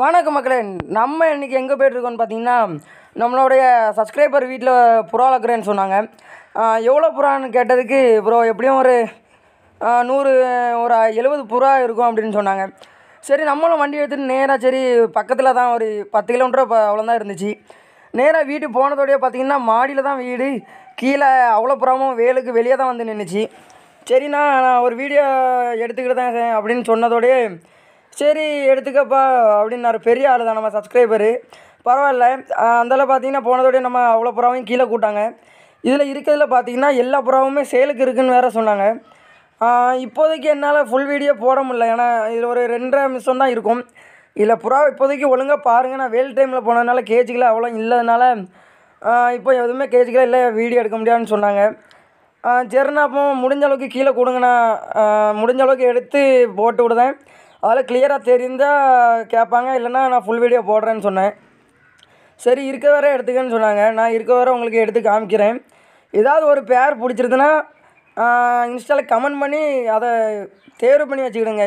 வணக்கம் மக்களே நம்ம இன்றைக்கி எங்கே போய்ட்டுருக்கோன்னு பார்த்தீங்கன்னா நம்மளுடைய சப்ஸ்கிரைபர் வீட்டில் புறாலக்குறேன்னு சொன்னாங்க எவ்வளோ புறான்னு கேட்டதுக்கு ப்ரோ எப்படியும் ஒரு நூறு ஒரு எழுபது புறா இருக்கும் அப்படின்னு சொன்னாங்க சரி நம்மளும் வண்டி எடுத்துகிட்டு நேராக சரி பக்கத்தில் தான் ஒரு பத்து கிலோமீட்டர் இப்போ அவ்வளோதான் இருந்துச்சு நேராக வீட்டு போனதோடய பார்த்தீங்கன்னா மாடியில் தான் வீடு கீழே அவ்வளோ புறாவும் வேலுக்கு வெளியே தான் வந்து நின்றுச்சு சரிண்ணா நான் ஒரு வீடியோ எடுத்துக்கிட்டு தான் அப்படின்னு சொன்னதோடையே சரி எடுத்துக்கப்பா அப்படின்னாரு பெரிய ஆள் தான் நம்ம சப்ஸ்கிரைபரு பரவாயில்ல அந்தளவு பார்த்தீங்கன்னா போனதோடய நம்ம அவ்வளோ புறாவையும் கீழே கூட்டாங்க இதில் இருக்கிறதுல பார்த்தீங்கன்னா எல்லா புறாவுமே சேலுக்கு இருக்குதுன்னு வேறு சொன்னாங்க இப்போதைக்கு என்னால் ஃபுல் வீடியோ போட முடியல ஏன்னா இதில் ஒரு ரெண்டரை நிமிஷம் தான் இருக்கும் இதில் புறா இப்போதைக்கு ஒழுங்காக பாருங்கள் நான் வேல் டைமில் போனதுனால கேஜிக்கில் அவ்வளோ இல்லாதனால இப்போ எதுவுமே கேஜிக்கில் இல்லை வீடியோ எடுக்க முடியாதுன்னு சொன்னாங்க சரிண்ணா அப்போ முடிஞ்ச அளவுக்கு கீழே கொடுங்கண்ணா முடிஞ்ச அளவுக்கு எடுத்து போட்டு விடுதேன் அதெல்லாம் கிளியராக தெரிந்தால் கேட்பாங்க இல்லைன்னா நான் ஃபுல் வீடியோ போடுறேன்னு சொன்னேன் சரி இருக்க வர எடுத்துக்கன்னு சொன்னாங்க நான் இருக்க வர உங்களுக்கு எடுத்து காமிக்கிறேன் ஏதாவது ஒரு பேர் பிடிச்சிருதுன்னா இன்ஸ்டாவில் கமெண்ட் பண்ணி அதை தேர்வு பண்ணி வச்சுக்கிடுங்க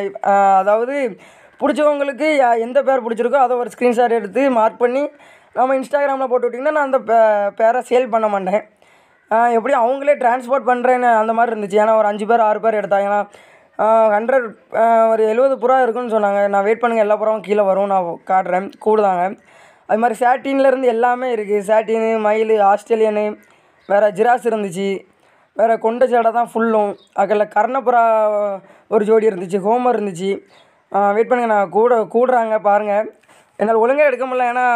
அதாவது பிடிச்சவங்களுக்கு எந்த பேர் பிடிச்சிருக்கோ அதை ஒரு ஸ்க்ரீன்ஷாட் எடுத்து மார்க் பண்ணி நம்ம இன்ஸ்டாகிராமில் போட்டு விட்டிங்கன்னா நான் அந்த பேரை சேல் பண்ண மாட்டேன் எப்படி அவங்களே டிரான்ஸ்போர்ட் பண்ணுறேன்னு அந்த மாதிரி இருந்துச்சு ஏன்னா ஒரு அஞ்சு பேர் ஆறு பேர் எடுத்தாங்கன்னா ஹண்ட்ரட் ஒரு எழுபது புறா இருக்குன்னு சொன்னாங்க நான் வெயிட் பண்ணுங்கள் எல்லா புறாவும் கீழே வரும் நான் காட்டுறேன் கூடுதாங்க அது மாதிரி சேட்டின்லேருந்து எல்லாமே இருக்குது சேட்டினு மயில் ஆஸ்திரேலியனு வேறு ஜிராஸ் இருந்துச்சு வேறு கொண்ட சேடை தான் ஃபுல்லும் அதில் கர்ணப்புறா ஒரு ஜோடி இருந்துச்சு ஹோமர் இருந்துச்சு வெயிட் பண்ணுங்கள் நான் கூட கூடுறாங்க பாருங்கள் என்னால் ஒழுங்காக எடுக்க முடியல ஏன்னா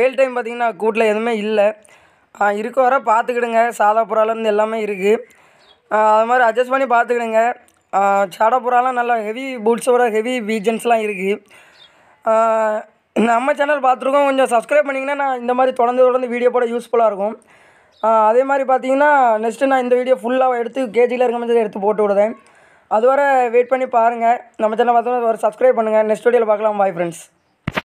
வெயில் டைம் பார்த்திங்கன்னா கூட்டில் எதுவுமே இல்லை இருக்க வர பார்த்துக்கிடுங்க சாதா புறாலேருந்து எல்லாமே இருக்குது அது மாதிரி அட்ஜஸ்ட் பண்ணி பார்த்துக்கிடுங்க சாடா புறாலாம் நல்லா ஹெவி பூட்ஸோட ஹெவி பீஜன்ஸ்லாம் இருக்குது நம்ம சேனல் பார்த்துருக்கோம் கொஞ்சம் சப்ஸ்கிரைப் பண்ணிங்கன்னா நான் இந்த மாதிரி தொடர்ந்து தொடர்ந்து வீடியோ போட யூஸ்ஃபுல்லாக இருக்கும் அதே மாதிரி பார்த்தீங்கன்னா நெக்ஸ்ட்டு நான் இந்த வீடியோ ஃபுல்லாக எடுத்து கேஜியில் இருக்க மாதிரி எடுத்து போட்டு விடுதேன் அதுவரை வெயிட் பண்ணி பாருங்கள் நம்ம சேனல் பார்த்தோம்னா ஒரு சப்ஸ்கிரைப் பண்ணுங்கள் நெக்ஸ்ட் வீடியோவில் பார்க்கலாம் பாய் ஃப்ரெண்ட்ஸ்